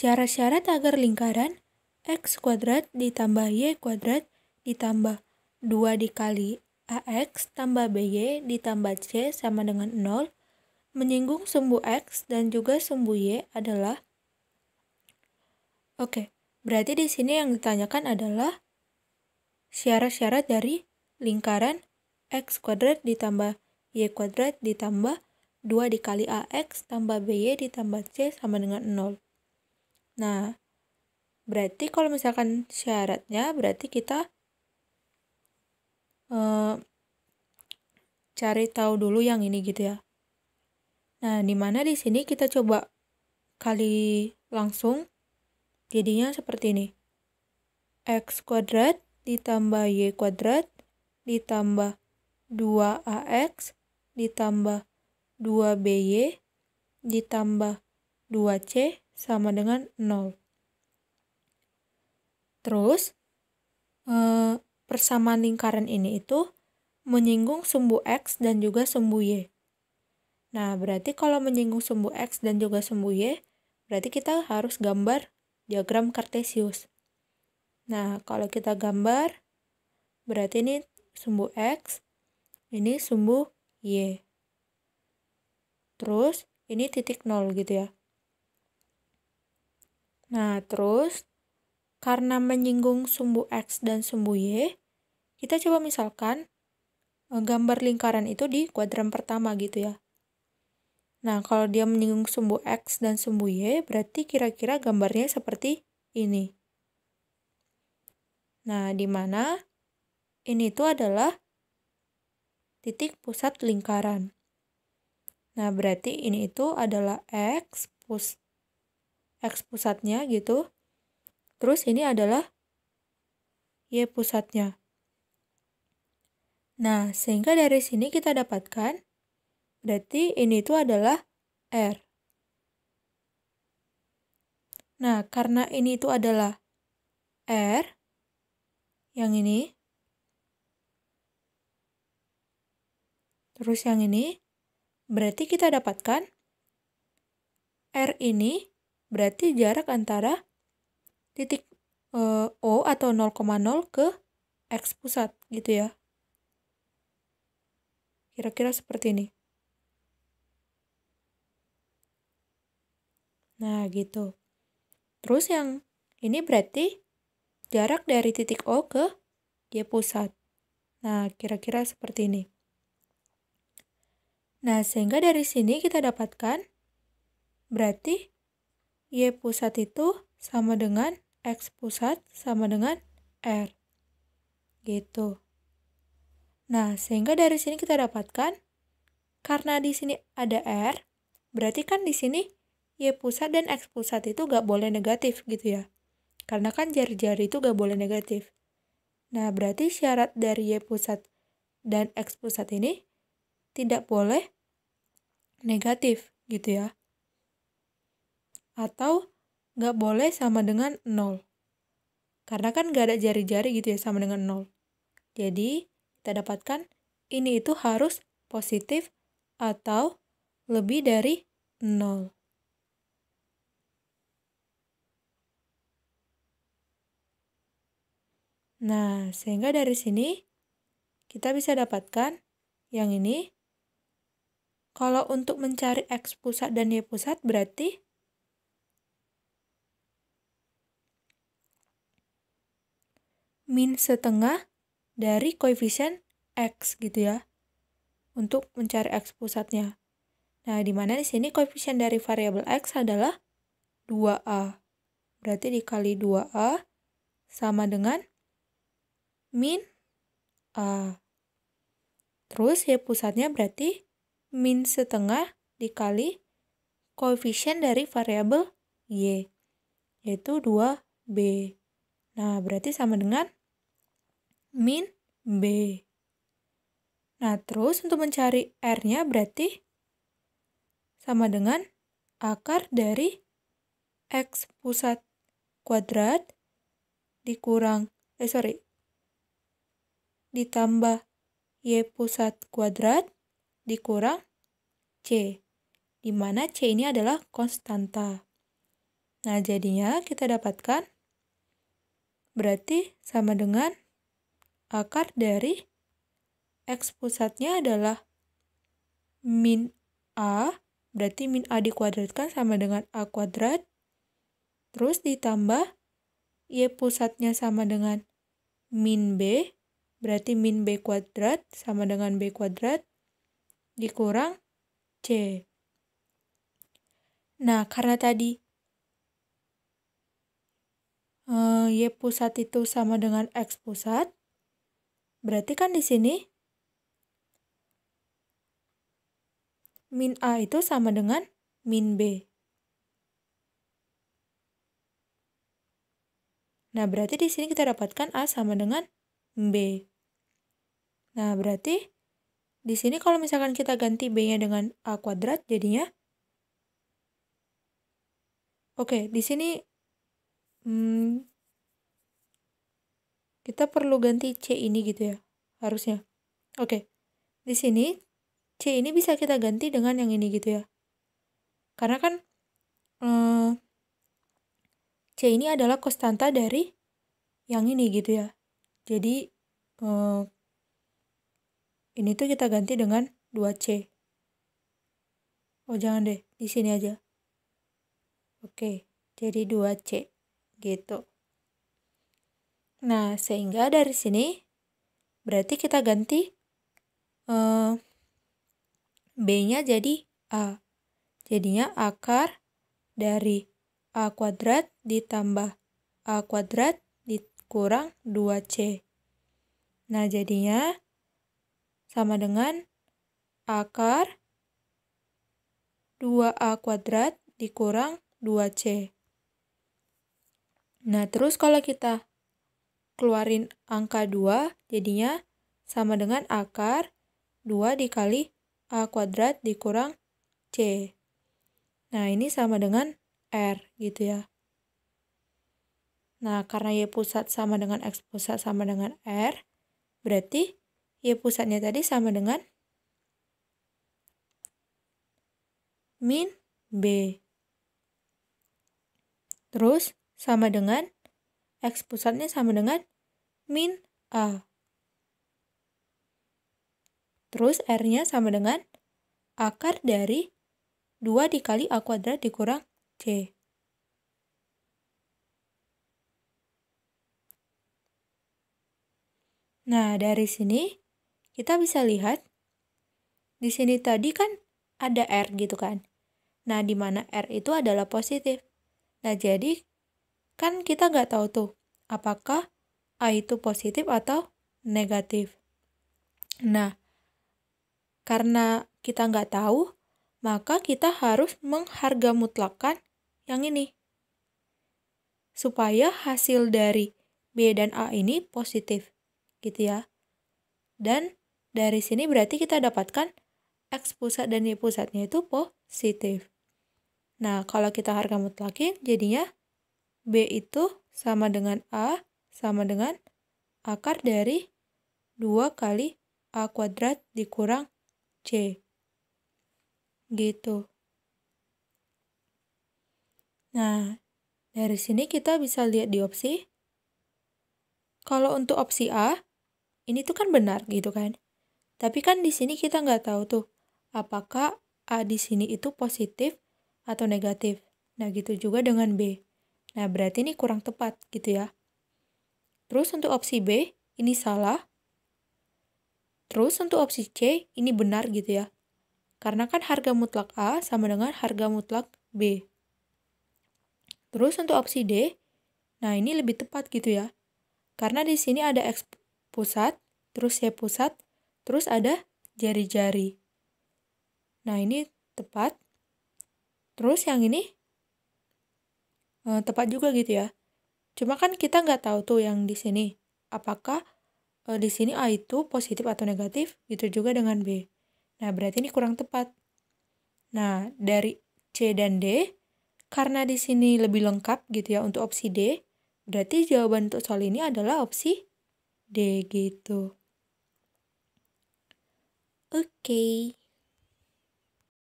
Syarat-syarat agar lingkaran X kuadrat ditambah Y kuadrat ditambah 2 dikali AX tambah BY ditambah C sama dengan 0 menyinggung sumbu X dan juga sumbu Y adalah Oke, berarti di sini yang ditanyakan adalah syarat-syarat dari lingkaran X kuadrat ditambah Y kuadrat ditambah 2 dikali AX tambah BY ditambah C sama dengan 0. Nah, berarti kalau misalkan syaratnya berarti kita uh, cari tahu dulu yang ini gitu ya. Nah, di mana di sini kita coba kali langsung jadinya seperti ini. X kuadrat ditambah Y kuadrat ditambah 2AX ditambah 2BY ditambah 2C sama dengan 0. Terus, eh, persamaan lingkaran ini itu menyinggung sumbu X dan juga sumbu Y. Nah, berarti kalau menyinggung sumbu X dan juga sumbu Y, berarti kita harus gambar diagram kartesius. Nah, kalau kita gambar, berarti ini sumbu X, ini sumbu Y. Terus, ini titik nol gitu ya. Nah, terus karena menyinggung sumbu X dan sumbu Y, kita coba misalkan e, gambar lingkaran itu di kuadran pertama gitu ya. Nah, kalau dia menyinggung sumbu X dan sumbu Y, berarti kira-kira gambarnya seperti ini. Nah, di mana ini itu adalah titik pusat lingkaran. Nah, berarti ini itu adalah X plus X pusatnya gitu. Terus ini adalah Y pusatnya. Nah, sehingga dari sini kita dapatkan berarti ini itu adalah R. Nah, karena ini itu adalah R, yang ini, terus yang ini, berarti kita dapatkan R ini berarti jarak antara titik e, O atau 0,0 ke X pusat gitu ya. Kira-kira seperti ini. Nah, gitu. Terus yang ini berarti jarak dari titik O ke Y pusat. Nah, kira-kira seperti ini. Nah, sehingga dari sini kita dapatkan berarti Y pusat itu sama dengan X pusat sama dengan R. Gitu. Nah, sehingga dari sini kita dapatkan, karena di sini ada R, berarti kan di sini Y pusat dan X pusat itu gak boleh negatif gitu ya. Karena kan jari-jari itu gak boleh negatif. Nah, berarti syarat dari Y pusat dan X pusat ini tidak boleh negatif gitu ya atau nggak boleh sama dengan nol Karena kan nggak ada jari-jari gitu ya sama dengan nol Jadi, kita dapatkan ini itu harus positif atau lebih dari nol Nah, sehingga dari sini kita bisa dapatkan yang ini. Kalau untuk mencari X pusat dan Y pusat berarti min setengah dari koefisien X gitu ya. Untuk mencari X pusatnya. Nah, di mana di sini koefisien dari variabel X adalah 2A. Berarti dikali 2A sama dengan min A. Terus ya pusatnya berarti min setengah dikali koefisien dari variabel Y, yaitu 2B. Nah, berarti sama dengan min B. Nah, terus untuk mencari R-nya berarti sama dengan akar dari X pusat kuadrat dikurang, eh sorry, ditambah Y pusat kuadrat dikurang C, di mana C ini adalah konstanta. Nah, jadinya kita dapatkan berarti sama dengan akar dari X pusatnya adalah min A, berarti min A dikuadratkan sama dengan A kuadrat, terus ditambah Y pusatnya sama dengan min B, berarti min B kuadrat sama dengan B kuadrat, dikurang C. Nah, karena tadi eh, Y pusat itu sama dengan X pusat, Berarti kan di sini min A itu sama dengan min B. Nah, berarti di sini kita dapatkan A sama dengan B. Nah, berarti di sini kalau misalkan kita ganti B-nya dengan A kuadrat, jadinya Oke, di sini hmm, kita perlu ganti C ini gitu ya, harusnya. Oke, di sini C ini bisa kita ganti dengan yang ini gitu ya. Karena kan hmm, C ini adalah konstanta dari yang ini gitu ya. Jadi hmm, ini tuh kita ganti dengan 2C. Oh jangan deh, di sini aja. Oke, jadi 2C gitu. Nah, sehingga dari sini berarti kita ganti uh, B-nya jadi A. Jadinya akar dari A kuadrat ditambah A kuadrat dikurang 2C. Nah, jadinya sama dengan akar 2A kuadrat dikurang 2C. Nah, terus kalau kita keluarin angka 2, jadinya sama dengan akar 2 dikali A kuadrat dikurang C. Nah, ini sama dengan R gitu ya. Nah, karena Y pusat sama dengan X pusat sama dengan R, berarti Y pusatnya tadi sama dengan min B. Terus, sama dengan X pusatnya sama dengan min A. Terus R-nya sama dengan akar dari 2 dikali A kuadrat dikurang C. Nah, dari sini kita bisa lihat di sini tadi kan ada R gitu kan. Nah, di mana R itu adalah positif. Nah, jadi kan kita nggak tahu tuh apakah A itu positif atau negatif. Nah, karena kita nggak tahu, maka kita harus mengharga mutlakkan yang ini. Supaya hasil dari B dan A ini positif, gitu ya. Dan dari sini berarti kita dapatkan X pusat dan Y pusatnya itu positif. Nah, kalau kita harga mutlakin, jadinya B itu sama dengan A sama dengan akar dari 2 kali A kuadrat dikurang C. Gitu. Nah, dari sini kita bisa lihat di opsi. Kalau untuk opsi A, ini tuh kan benar gitu kan. Tapi kan di sini kita nggak tahu tuh apakah A di sini itu positif atau negatif. Nah, gitu juga dengan B. Nah, berarti ini kurang tepat gitu ya. Terus untuk opsi B, ini salah. Terus untuk opsi C, ini benar gitu ya. Karena kan harga mutlak A sama dengan harga mutlak B. Terus untuk opsi D, nah ini lebih tepat gitu ya. Karena di sini ada X pusat, terus Y pusat, terus ada jari-jari. Nah ini tepat. Terus yang ini eh, tepat juga gitu ya. Cuma kan kita nggak tahu tuh yang di sini. Apakah e, di sini A itu positif atau negatif? Gitu juga dengan B. Nah, berarti ini kurang tepat. Nah, dari C dan D, karena di sini lebih lengkap gitu ya untuk opsi D, berarti jawaban untuk soal ini adalah opsi D gitu. Oke. Okay.